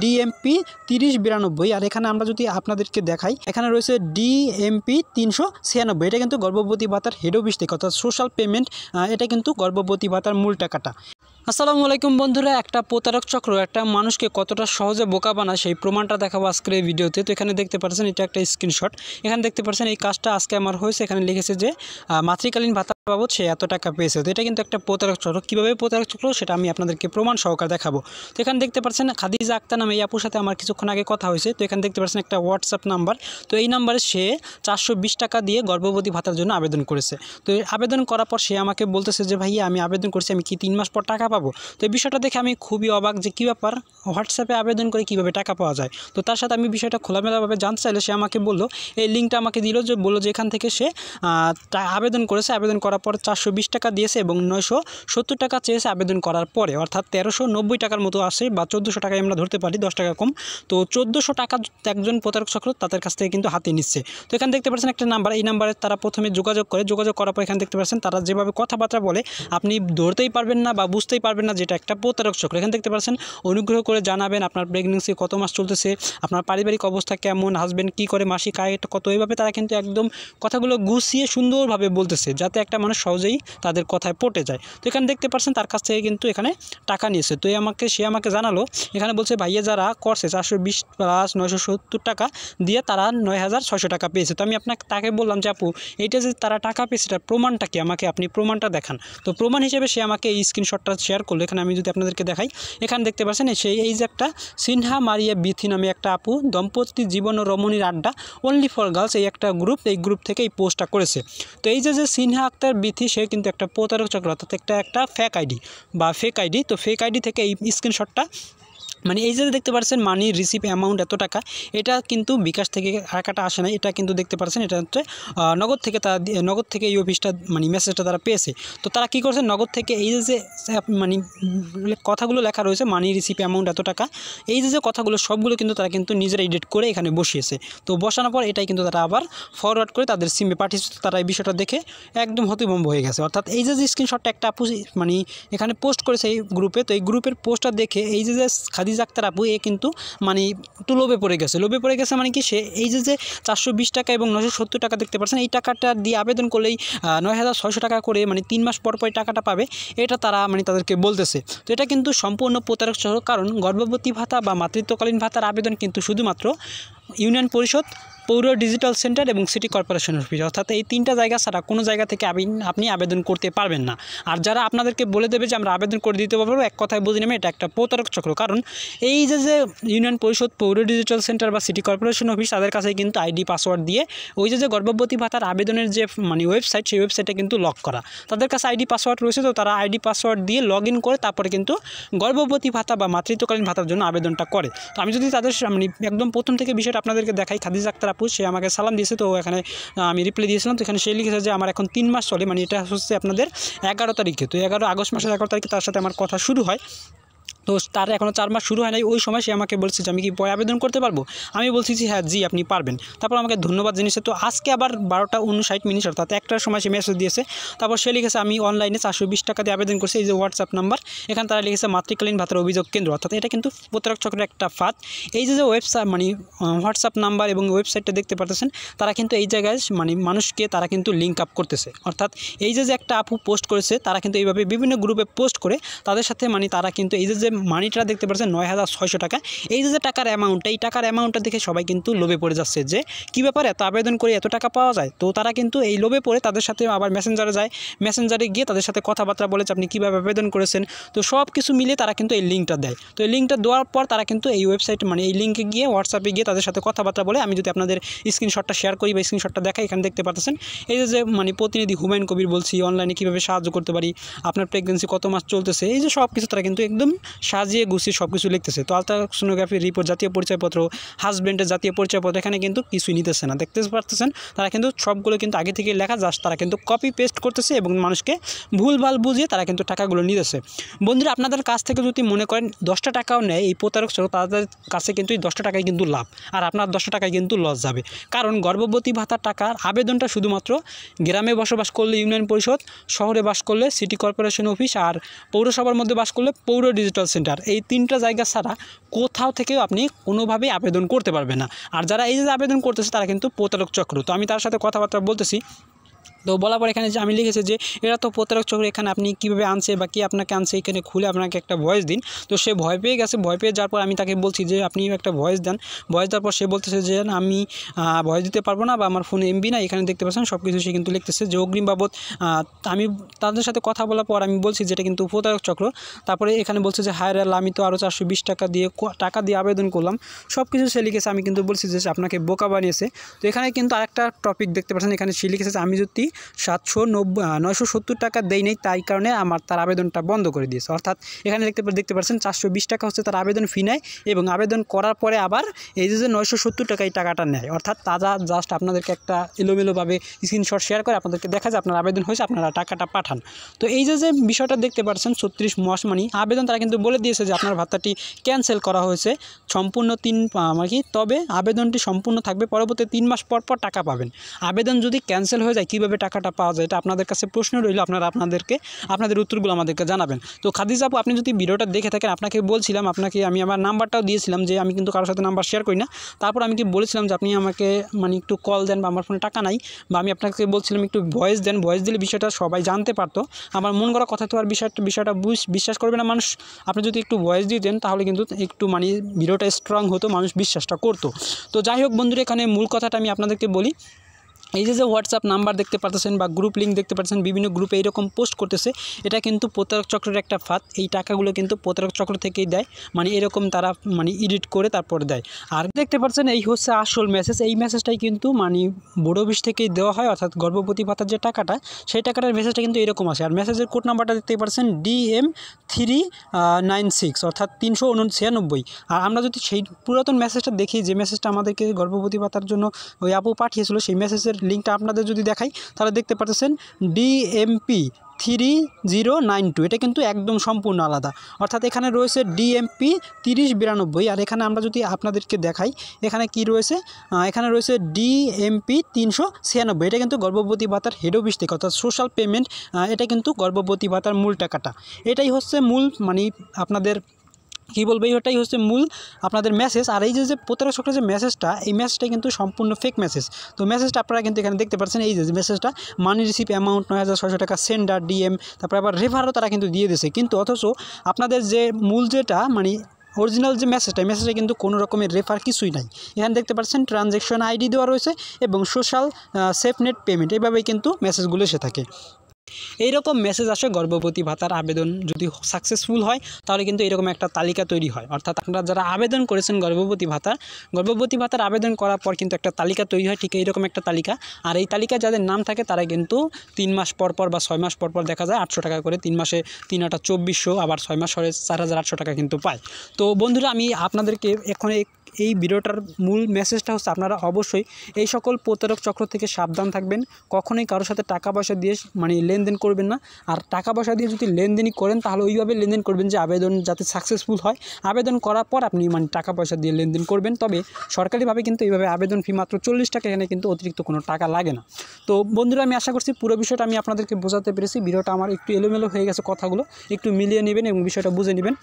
DMP তিরিশ বিরানব্বই আর এখানে আমরা যদি আপনাদেরকে দেখাই এখানে রয়েছে ডিএমপি তিনশো ছিয়ানব্বই এটা কিন্তু গর্ভবতী ভাতার হেড অফিস থেকে অর্থাৎ সোশ্যাল পেমেন্ট এটা কিন্তু গর্ভবতী ভাতার মূল টাকাটা আসসালামু আলাইকুম বন্ধুরা একটা প্রতারক চক্র একটা মানুষকে কতটা সহজে বোকা বানায় সেই প্রমাণটা দেখাবো আজকের এই ভিডিওতে তো এখানে দেখতে পাচ্ছেন এটা একটা স্ক্রিনশট এখানে দেখতে পাচ্ছেন এই কাজটা আজকে আমার হয়েছে এখানে লিখেছে যে মাতৃকালীন ভাতা বাবদ সে এত টাকা পেয়েছে তো এটা কিন্তু একটা প্রতারক চক্র কীভাবে প্রতারক চক্র সেটা আমি আপনাদেরকে প্রমাণ সহকার দেখাবো তো এখানে দেখতে পাচ্ছেন খাদিজা আক্তার নামে এই আপুর সাথে আমার কিছুক্ষণ আগে কথা হয়েছে তো এখানে দেখতে পাচ্ছেন একটা হোয়াটসঅ্যাপ নাম্বার তো এই নাম্বারে সে চারশো টাকা দিয়ে গর্ভবতী ভাতার জন্য আবেদন করেছে তো আবেদন করার পর সে আমাকে বলতেছে যে ভাইয়া আমি আবেদন করছি আমি কি তিন মাস পর টাকা পাবো তো এই বিষয়টা দেখে আমি খুবই অবাক যে কী ব্যাপার হোয়াটসঅ্যাপে আবেদন করে কিভাবে টাকা পাওয়া যায় তো তার সাথে আমি বিষয়টা খোলামেলাভাবে জানতে চাইলে সে আমাকে বললো এই লিঙ্কটা আমাকে দিল যে বললো যে এখান থেকে সে আবেদন করেছে আবেদন করা করার পর চারশো টাকা দিয়েছে এবং নয়শো সত্তর টাকা চেয়েছে আবেদন করার পরে অর্থাৎ তেরোশো টাকার মতো আসে বা চোদ্দোশো টাকায় আমরা ধরতে পারি দশ টাকা কম তো চোদ্দোশো টাকা একজন প্রতারক চক্র তাদের কাছ থেকে কিন্তু হাতে নিচ্ছে তো এখানে দেখতে পাচ্ছেন একটা নাম্বার এই নাম্বারে তারা প্রথমে যোগাযোগ করে যোগাযোগ করার পর এখানে দেখতে পাচ্ছেন তারা যেভাবে কথাবার্তা বলে আপনি ধরতেই পারবেন না বা বুঝতেই পারবেন না যেটা একটা প্রতারক চক্র এখানে দেখতে পাচ্ছেন অনুগ্রহ করে জানাবেন আপনার প্রেগনেন্সি কত মাস চলতেছে আপনার পারিবারিক অবস্থা কেমন হাজব্যান্ড কী করে মাসিক আয় কত এইভাবে তারা কিন্তু একদম কথাগুলো গুছিয়ে সুন্দরভাবে বলতেছে যাতে একটা মানুষ সহজেই তাদের কথায় পটে যায় তো এখানে দেখতে পাচ্ছেন তার কাছ থেকে কিন্তু এখানে টাকা নিয়েছে তো আমাকে সে আমাকে জানালো এখানে বলছে ভাইয়া যারা করছে চারশো বিশ প্লাস নয়শো সত্তর টাকা দিয়ে তারা নয় হাজার ছশো টাকা পেয়েছে তো আমি আপনাকে তাকে বললাম যে আপু এইটা যে তারা টাকা পেয়েছে তার প্রমাণটা কি আমাকে আপনি প্রমাণটা দেখান তো প্রমাণ হিসেবে সে আমাকে এই স্ক্রিনশটটা শেয়ার করলো এখানে আমি যদি আপনাদেরকে দেখাই এখানে দেখতে পাচ্ছেন সেই এই যে একটা সিনহা মারিয়া বিথি নামে একটা আপু দম্পতি জীবন ও রমণীর আড্ডা অনলি ফর গার্লস এই একটা গ্রুপ এই গ্রুপ থেকে এই পোস্টটা করেছে তো এই যে যে সিনহা আক্তার বিথি সে কিন্তু একটা প্রতারক চক্র অর্থাৎ একটা একটা ফেক আইডি বা ফেক আইডি তো ফেক আইডি থেকে এই স্ক্রিনশটটা মানে এই যে দেখতে পাচ্ছেন মানি রিসিভ অ্যামাউন্ট এত টাকা এটা কিন্তু বিকাশ থেকে টাকাটা আসে না এটা কিন্তু দেখতে পাচ্ছেন এটা হচ্ছে নগদ থেকে তারা নগদ থেকে এই অফিসটা মানে মেসেজটা তারা পেয়েছে তো তারা কি করছে নগদ থেকে এই যে মানে কথাগুলো লেখা রয়েছে মানি রিসিভ অ্যামাউন্ট এত টাকা এই যে যে কথাগুলো সবগুলো কিন্তু তারা কিন্তু নিজেরা এডিট করে এখানে বসিয়েছে তো বসানোর পর এটাই কিন্তু তারা আবার ফরওয়ার্ড করে তাদের সিমে পাঠিয়েছে তারা এই বিষয়টা দেখে একদম হতভম্ব হয়ে গেছে অর্থাৎ এই যে যে স্ক্রিনশটটা একটা মানে এখানে পোস্ট করেছে এই গ্রুপে তো এই গ্রুপের পোস্টটা দেখে এই যে যে খাদিজ তাবিজ আক্তার আপু এ কিন্তু মানে একটু লোভে পড়ে গেছে লোভে পড়ে গেছে মানে কি সে এই যে যে চারশো টাকা এবং নশো সত্তর টাকা দেখতে পাচ্ছেন এই টাকাটা দিয়ে আবেদন করলেই নয় হাজার ছয়শো টাকা করে মানে তিন মাস পর পর টাকাটা পাবে এটা তারা মানে তাদেরকে বলতেছে তো এটা কিন্তু সম্পূর্ণ প্রতারক কারণ গর্ভবতী ভাতা বা মাতৃত্বকালীন ভাতার আবেদন কিন্তু শুধুমাত্র ইউনিয়ন পরিষদ পৌর ডিজিটাল সেন্টার এবং সিটি কর্পোরেশনের অফিস অর্থাৎ এই তিনটা জায়গা ছাড়া কোনো জায়গা থেকে আপনি আবেদন করতে পারবেন না আর যারা আপনাদেরকে বলে দেবে যে আমরা আবেদন করে দিতে পারবো এক কথায় বুঝে নেবে এটা একটা প্রতারক চক্র কারণ এই যে যে ইউনিয়ন পরিষদ পৌর ডিজিটাল সেন্টার বা সিটি কর্পোরেশন অফিস তাদের কাছে কিন্তু আইডি পাসওয়ার্ড দিয়ে ওই যে যে গর্ভবতী ভাতার আবেদনের যে মানে ওয়েবসাইট সেই ওয়েবসাইটে কিন্তু লক করা তাদের কাছে আইডি পাসওয়ার্ড রয়েছে তো তারা আইডি পাসওয়ার্ড দিয়ে লগ ইন করে তারপরে কিন্তু গর্ভবতী ভাতা বা মাতৃত্বকালীন ভাতার জন্য আবেদনটা করে তো আমি যদি তাদের মানে একদম প্রথম থেকে বিষয়টা আপনাদেরকে দেখাই খাদিজ আক্তার আপু সে আমাকে সালাম দিয়েছে তো এখানে আমি রিপ্লাই দিয়েছিলাম তো এখানে সে লিখেছে যে আমার এখন তিন মাস চলে মানে এটা হচ্ছে আপনাদের এগারো তারিখে তো এগারো আগস্ট মাসের এগারো তারিখে তার সাথে আমার কথা শুরু হয় তো তার এখনও চার মাস শুরু হয় নাই ওই সময় সে আমাকে বলছে যে আমি কি পরে আবেদন করতে পারবো আমি বলছি যে হ্যাঁ জি আপনি পারবেন তারপর আমাকে ধন্যবাদ জিনিসে তো আজকে আবার বারোটা উনষাট মিনিট অর্থাৎ একটার সময় সে মেসেজ দিয়েছে তারপর সে লিখেছে আমি অনলাইনে চারশো বিশ টাকা দিয়ে আবেদন করছি এই যে হোয়াটসঅ্যাপ নাম্বার এখানে তারা লিখেছে মাতৃকালীন ভাতার অভিযোগ কেন্দ্র অর্থাৎ এটা কিন্তু প্রতারক চক্রের একটা ফাঁদ এই যে যে ওয়েবসাইট মানে হোয়াটসঅ্যাপ নাম্বার এবং ওয়েবসাইটটা দেখতে পাচ্ছেন তারা কিন্তু এই জায়গায় মানে মানুষকে তারা কিন্তু লিঙ্ক আপ করতেছে অর্থাৎ এই যে যে একটা আপু পোস্ট করেছে তারা কিন্তু এইভাবে বিভিন্ন গ্রুপে পোস্ট করে তাদের সাথে মানে তারা কিন্তু এই যে যে মানিটা দেখতে পাচ্ছেন নয় হাজার ছয়শো টাকা এই যে টাকার অ্যামাউন্টটা এই টাকার অ্যামাউন্টটা দেখে সবাই কিন্তু লোভে পড়ে যাচ্ছে যে কী ব্যাপার এত আবেদন করে এত টাকা পাওয়া যায় তো তারা কিন্তু এই লোভে পড়ে তাদের সাথে আবার মেসেঞ্জারে যায় মেসেঞ্জারে গিয়ে তাদের সাথে কথাবার্তা বলেছে আপনি কীভাবে আবেদন করেছেন তো সব কিছু মিলে তারা কিন্তু এই লিঙ্কটা দেয় তো এই লিঙ্কটা দেওয়ার পর তারা কিন্তু এই ওয়েবসাইট মানে এই লিঙ্কে গিয়ে হোয়াটসঅ্যাপে গিয়ে তাদের সাথে কথাবার্তা বলে আমি যদি আপনাদের স্ক্রিনশটটা শেয়ার করি বা স্ক্রিনশটটা দেখাই এখানে দেখতে পাচ্ছেন এই যে মানে প্রতিনিধি হুমায়ুন কবির বলছি অনলাইনে কীভাবে সাহায্য করতে পারি আপনার প্রেগনেন্সি কত মাস চলতেছে এই যে সব কিছু তারা কিন্তু একদম সাজিয়ে গুছিয়ে সব কিছু লিখতেছে তো আলট্রাসোনোগ্রাফি রিপোর্ট জাতীয় পরিচয়পত্র হাজব্যান্ডের জাতীয় পরিচয়পত্র এখানে কিন্তু কিছুই নিতেছে না দেখতে পারতেছেন তারা কিন্তু সবগুলো কিন্তু আগে থেকে লেখা যাস তারা কিন্তু কপি পেস্ট করতেছে এবং মানুষকে ভুলভাল বুঝিয়ে তারা কিন্তু টাকাগুলো নিতেছে বন্ধুরা আপনাদের কাছ থেকে যদি মনে করেন দশটা টাকাও নেয় এই প্রতারক তাদের কাছে কিন্তু এই দশটা টাকায় কিন্তু লাভ আর আপনার দশটা টাকায় কিন্তু লস যাবে কারণ গর্ভবতী ভাতার টাকার আবেদনটা শুধুমাত্র গ্রামে বসবাস করলে ইউনিয়ন পরিষদ শহরে বাস করলে সিটি কর্পোরেশন অফিস আর পৌরসভার মধ্যে বাস করলে পৌর ডিজিটাল সেন্টার এই তিনটা জায়গা ছাড়া কোথাও থেকেও আপনি কোনোভাবেই আবেদন করতে পারবেন না আর যারা এই যে আবেদন করতেছে তারা কিন্তু প্রতারক চক্র তো আমি তার সাথে কথাবার্তা বলতেছি তো বলার পর এখানে যে আমি লিখেছি যে এরা তো প্রতারক চক্র এখানে আপনি কীভাবে আনছে বা কী আপনাকে আনছে এখানে খুলে আপনাকে একটা ভয়েস দিন তো সে ভয় পেয়ে গেছে ভয় পেয়ে যাওয়ার পর আমি তাকে বলছি যে আপনি একটা ভয়েস দেন ভয়েস দেওয়ার পর সে বলতেছে যে আমি ভয়েস দিতে পারবো না বা আমার ফোনে এমবি না এখানে দেখতে পাচ্ছেন সব কিছু সে কিন্তু লিখতেছে যে অগ্রিম বাবদ আমি তাদের সাথে কথা বলার পর আমি বলছি যেটা কিন্তু প্রতারক চক্র তারপরে এখানে বলছে যে হায় রেল আমি তো আরও চারশো টাকা দিয়ে টাকা দিয়ে আবেদন করলাম সব কিছু সে লিখেছে আমি কিন্তু বলছি যে আপনাকে বোকা বানিয়েছে তো এখানে কিন্তু আরেকটা টপিক দেখতে পাচ্ছেন এখানে সে লিখেছে আমি যদি সাতশো নব্বই নয়শো সত্তর টাকা নেই তাই কারণে আমার তার আবেদনটা বন্ধ করে দিয়েছে অর্থাৎ এখানে দেখতে দেখতে পাচ্ছেন চারশো বিশ টাকা হচ্ছে তার আবেদন ফি নেয় এবং আবেদন করার পরে আবার এই যে নয়শো সত্তর টাকা এই টাকাটা নেয় অর্থাৎ তাজা জাস্ট আপনাদেরকে একটা এলোমেলোভাবে স্ক্রিনশট শেয়ার করে আপনাদেরকে দেখা যায় আপনার আবেদন হয়েছে আপনারা টাকাটা পাঠান তো এই যে যে বিষয়টা দেখতে পাচ্ছেন ছত্রিশ মাস মানে আবেদন তারা কিন্তু বলে দিয়েছে যে আপনার ভাতাটি ক্যান্সেল করা হয়েছে সম্পূর্ণ তিন আমার মানে কি তবে আবেদনটি সম্পূর্ণ থাকবে পরবর্তী তিন মাস পর পর টাকা পাবেন আবেদন যদি ক্যান্সেল হয়ে যায় কীভাবে টাকাটা পাওয়া যায় এটা আপনাদের কাছে প্রশ্ন রইল আপনারা আপনাদেরকে আপনাদের উত্তরগুলো আমাদেরকে জানাবেন তো খাদিজা আপু আপনি যদি ভিডিওটা দেখে থাকেন আপনাকে বলছিলাম আপনাকে আমি আমার নাম্বারটাও দিয়েছিলাম যে আমি কিন্তু কারোর সাথে নাম্বার শেয়ার করি না তারপর আমি কি বলেছিলাম যে আপনি আমাকে মানে একটু কল দেন বা আমার ফোনে টাকা নাই বা আমি আপনাকে বলছিলাম একটু ভয়েস দেন ভয়েস দিলে বিষয়টা সবাই জানতে পারতো আমার মন করা কথা তো আর বিষয়টা বিষয়টা বিশ্বাস করবে না মানুষ আপনি যদি একটু ভয়েস দিতেন তাহলে কিন্তু একটু মানে ভিডিওটা স্ট্রং হতো মানুষ বিশ্বাসটা করতো তো যাই হোক বন্ধুরা এখানে মূল কথাটা আমি আপনাদেরকে বলি এই যে যে হোয়াটসঅ্যাপ নাম্বার দেখতে পাচ্ছেন বা গ্রুপ লিঙ্ক দেখতে পাচ্ছেন বিভিন্ন গ্রুপে এইরকম পোস্ট করতেছে এটা কিন্তু প্রতারক চক্রের একটা ফাঁদ এই টাকাগুলো কিন্তু প্রতারক চক্র থেকেই দেয় মানে এরকম তারা মানে এডিট করে তারপর দেয় আর দেখতে পাচ্ছেন এই হচ্ছে আসল মেসেজ এই মেসেজটাই কিন্তু মানে বড় অফিস থেকেই দেওয়া হয় অর্থাৎ গর্ভবতী ভাতার যে টাকাটা সেই টাকাটার মেসেজটা কিন্তু এরকম আসে আর মেসেজের কোড নাম্বারটা দেখতে পাচ্ছেন ডিএম থ্রি নাইন সিক্স অর্থাৎ তিনশো ছিয়ানব্বই আর আমরা যদি সেই পুরাতন মেসেজটা দেখি যে মেসেজটা আমাদেরকে গর্ভবতী ভাতার জন্য ওই আপু পাঠিয়েছিল সেই মেসেজের লিঙ্কটা আপনাদের যদি দেখাই তাহলে দেখতে পাচ্ছেন DMP three zero nine two এটা কিন্তু একদম সম্পূর্ণ আলাদা অর্থাৎ এখানে রয়েছে ডিএমপি তিরিশ বিরানব্বই আর এখানে আমরা যদি আপনাদেরকে দেখাই এখানে কি রয়েছে এখানে রয়েছে ডিএমপি তিনশো ছিয়ানব্বই এটা কিন্তু গর্ভবতী ভাতার হেড অফিস থেকে অর্থাৎ সোশ্যাল পেমেন্ট এটা কিন্তু গর্ভবতী ভাতার মূল টাকাটা এটাই হচ্ছে মূল মানে আপনাদের কি বলবো এইটাই হচ্ছে মূল আপনাদের মেসেজ আর এই যে যে প্রতারকরা যে মেসেজটা এই মেসেজটা কিন্তু সম্পূর্ণ ফেক মেসেজ তো মেসেজটা আপনারা কিন্তু এখানে দেখতে পাচ্ছেন এই যে মেসেজটা মানি রিসিভ অ্যামাউন্ট নয় হাজার ছয়শো টাকা সেন্ডার ডিএম তারপরে আবার রেফারও তারা কিন্তু দিয়ে দিয়েছে কিন্তু অথচ আপনাদের যে মূল যেটা মানে অরিজিনাল যে মেসেজটা মেসেজে কিন্তু কোনো রকমের রেফার কিছুই নাই এখানে দেখতে পাচ্ছেন ট্রানজ্যাকশন আইডি দেওয়া রয়েছে এবং সোশ্যাল সেফনেট পেমেন্ট এভাবেই কিন্তু মেসেজগুলো এসে থাকে এই রকম মেসেজ আসে গর্ভবতী ভাতার আবেদন যদি সাকসেসফুল হয় তাহলে কিন্তু এরকম একটা তালিকা তৈরি হয় অর্থাৎ আপনারা যারা আবেদন করেছেন গর্ভবতী ভাতার গর্ভবতী ভাতার আবেদন করার পর কিন্তু একটা তালিকা তৈরি হয় ঠিক এইরকম একটা তালিকা আর এই তালিকায় যাদের নাম থাকে তারা কিন্তু তিন মাস পর পর বা ছয় মাস পর পর দেখা যায় আটশো টাকা করে তিন মাসে তিন হাজার চব্বিশশো আবার ছয় মাস হলে চার হাজার আটশো টাকা কিন্তু পায় তো বন্ধুরা আমি আপনাদেরকে এখন এই ভিডিওটার মূল মেসেজটা হচ্ছে আপনারা অবশ্যই এই সকল প্রতারক চক্র থেকে সাবধান থাকবেন কখনোই কারোর সাথে টাকা পয়সা দিয়ে মানে লেনদেন করবেন না আর টাকা পয়সা দিয়ে যদি লেনদেনই করেন তাহলে ওইভাবে লেনদেন করবেন যে আবেদন যাতে সাকসেসফুল হয় আবেদন করার পর আপনি মানে টাকা পয়সা দিয়ে লেনদেন করবেন তবে সরকারিভাবে কিন্তু এইভাবে আবেদন ফি মাত্র চল্লিশ টাকা এখানে কিন্তু অতিরিক্ত কোনো টাকা লাগে না তো বন্ধুরা আমি আশা করছি পুরো বিষয়টা আমি আপনাদেরকে বোঝাতে পেরেছি ভিডিওটা আমার একটু এলোমেলো হয়ে গেছে কথাগুলো একটু মিলিয়ে নেবেন এবং বিষয়টা বুঝে নেবেন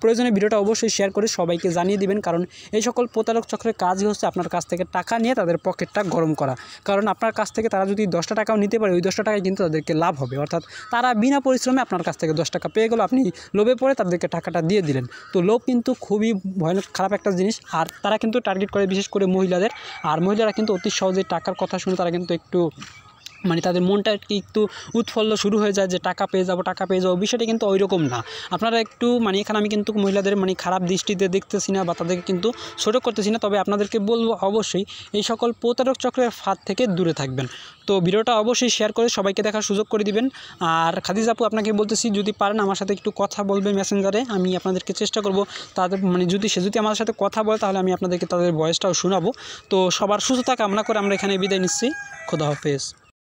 প্রয়োজনে ভিডিওটা অবশ্যই শেয়ার করে সবাইকে জানিয়ে দেবেন কারণ এই সকল প্রতারক চক্রের কাজই হচ্ছে আপনার কাছ থেকে টাকা নিয়ে তাদের পকেটটা গরম করা কারণ আপনার কাছ থেকে তারা যদি দশটা টাকাও নিতে পারে ওই দশটা টাকায় কিন্তু তাদেরকে লাভ হবে অর্থাৎ তারা বিনা পরিশ্রমে আপনার কাছ থেকে দশ টাকা পেয়ে গেলো আপনি লোভে পড়ে তাদেরকে টাকাটা দিয়ে দিলেন তো লোভ কিন্তু খুবই ভয়ানক খারাপ একটা জিনিস আর তারা কিন্তু টার্গেট করে বিশেষ করে মহিলাদের আর মহিলারা কিন্তু অতি সহজে টাকার কথা শুনে তারা কিন্তু একটু মানে তাদের মনটা একটু উৎফল্ল শুরু হয়ে যায় যে টাকা পেয়ে যাবো টাকা পেয়ে যাবো বিষয়টা কিন্তু ওই রকম না আপনারা একটু মানে এখানে আমি কিন্তু মহিলাদের মানে খারাপ দৃষ্টিতে দেখতেছি না বা তাদেরকে কিন্তু ছোটো করতেছি না তবে আপনাদেরকে বলবো অবশ্যই এই সকল প্রতারক চক্রের ফাঁদ থেকে দূরে থাকবেন তো ভিডিওটা অবশ্যই শেয়ার করে সবাইকে দেখার সুযোগ করে দিবেন আর খাদিজ আপু আপনাকে বলতেছি যদি পারেন আমার সাথে একটু কথা বলবে মেসেঞ্জারে আমি আপনাদেরকে চেষ্টা করব তাদের মানে যদি সে যদি আমার সাথে কথা বলে তাহলে আমি আপনাদেরকে তাদের ভয়েসটাও শোনাবো তো সবার সুস্থতা কামনা করে আমরা এখানে বিদায় নিচ্ছি খোদা হাফেজ